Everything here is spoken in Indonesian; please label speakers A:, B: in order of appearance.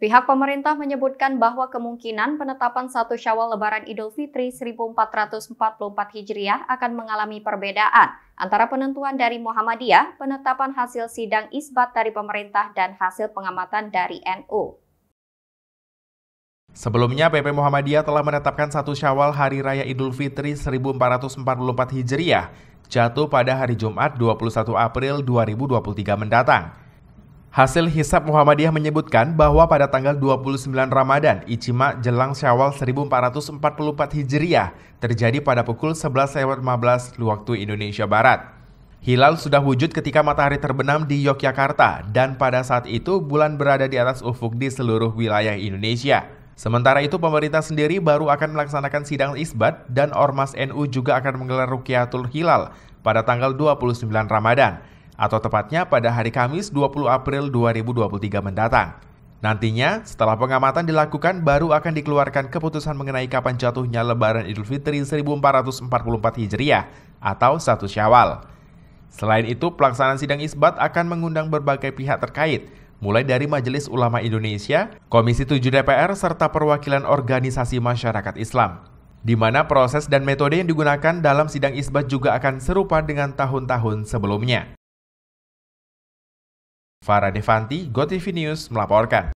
A: Pihak pemerintah menyebutkan bahwa kemungkinan penetapan satu Syawal Lebaran Idul Fitri 1444 Hijriah akan mengalami perbedaan antara penentuan dari Muhammadiyah, penetapan hasil sidang isbat dari pemerintah, dan hasil pengamatan dari NU.
B: Sebelumnya, PP Muhammadiyah telah menetapkan satu Syawal Hari Raya Idul Fitri 1444 Hijriah jatuh pada hari Jumat 21 April 2023 mendatang. Hasil hisab Muhammadiyah menyebutkan bahwa pada tanggal 29 Ramadan, Ijma jelang Syawal 1444 Hijriah terjadi pada pukul 11.15 waktu Indonesia Barat. Hilal sudah wujud ketika matahari terbenam di Yogyakarta dan pada saat itu bulan berada di atas ufuk di seluruh wilayah Indonesia. Sementara itu pemerintah sendiri baru akan melaksanakan sidang isbat dan Ormas NU juga akan menggelar Rukiatul Hilal pada tanggal 29 Ramadan atau tepatnya pada hari Kamis 20 April 2023 mendatang. Nantinya, setelah pengamatan dilakukan, baru akan dikeluarkan keputusan mengenai kapan jatuhnya Lebaran Idul Fitri 1444 Hijriah atau satu Syawal. Selain itu, pelaksanaan sidang isbat akan mengundang berbagai pihak terkait, mulai dari Majelis Ulama Indonesia, Komisi 7 DPR, serta perwakilan organisasi masyarakat Islam. Di mana proses dan metode yang digunakan dalam sidang isbat juga akan serupa dengan tahun-tahun sebelumnya. Farah Devanti, GoTV News melaporkan.